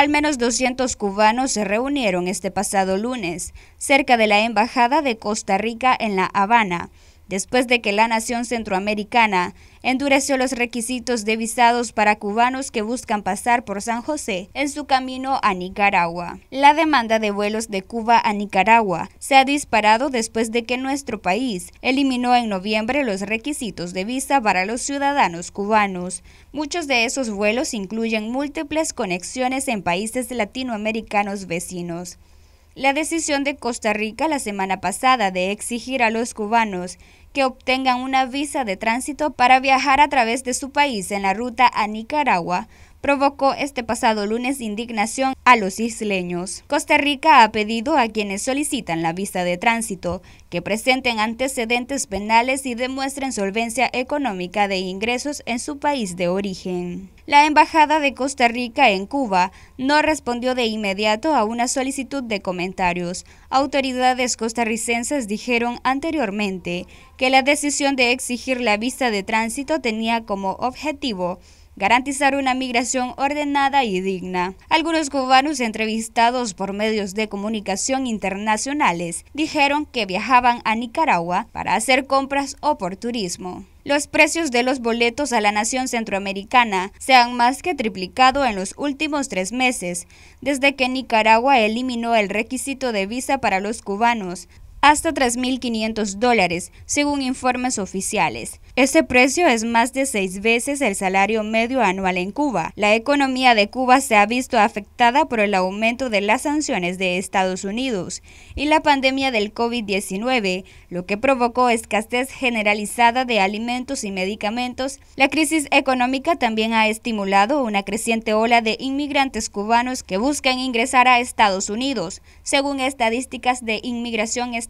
Al menos 200 cubanos se reunieron este pasado lunes cerca de la Embajada de Costa Rica en La Habana después de que la nación centroamericana endureció los requisitos de visados para cubanos que buscan pasar por San José en su camino a Nicaragua. La demanda de vuelos de Cuba a Nicaragua se ha disparado después de que nuestro país eliminó en noviembre los requisitos de visa para los ciudadanos cubanos. Muchos de esos vuelos incluyen múltiples conexiones en países latinoamericanos vecinos. La decisión de Costa Rica la semana pasada de exigir a los cubanos que obtengan una visa de tránsito para viajar a través de su país en la ruta a Nicaragua provocó este pasado lunes indignación a los isleños. Costa Rica ha pedido a quienes solicitan la visa de tránsito que presenten antecedentes penales y demuestren solvencia económica de ingresos en su país de origen. La Embajada de Costa Rica en Cuba no respondió de inmediato a una solicitud de comentarios. Autoridades costarricenses dijeron anteriormente que la decisión de exigir la visa de tránsito tenía como objetivo garantizar una migración ordenada y digna. Algunos cubanos entrevistados por medios de comunicación internacionales dijeron que viajaban a Nicaragua para hacer compras o por turismo. Los precios de los boletos a la nación centroamericana se han más que triplicado en los últimos tres meses, desde que Nicaragua eliminó el requisito de visa para los cubanos, hasta 3.500 dólares, según informes oficiales. Este precio es más de seis veces el salario medio anual en Cuba. La economía de Cuba se ha visto afectada por el aumento de las sanciones de Estados Unidos y la pandemia del COVID-19, lo que provocó escasez generalizada de alimentos y medicamentos. La crisis económica también ha estimulado una creciente ola de inmigrantes cubanos que buscan ingresar a Estados Unidos, según estadísticas de inmigración estadounidense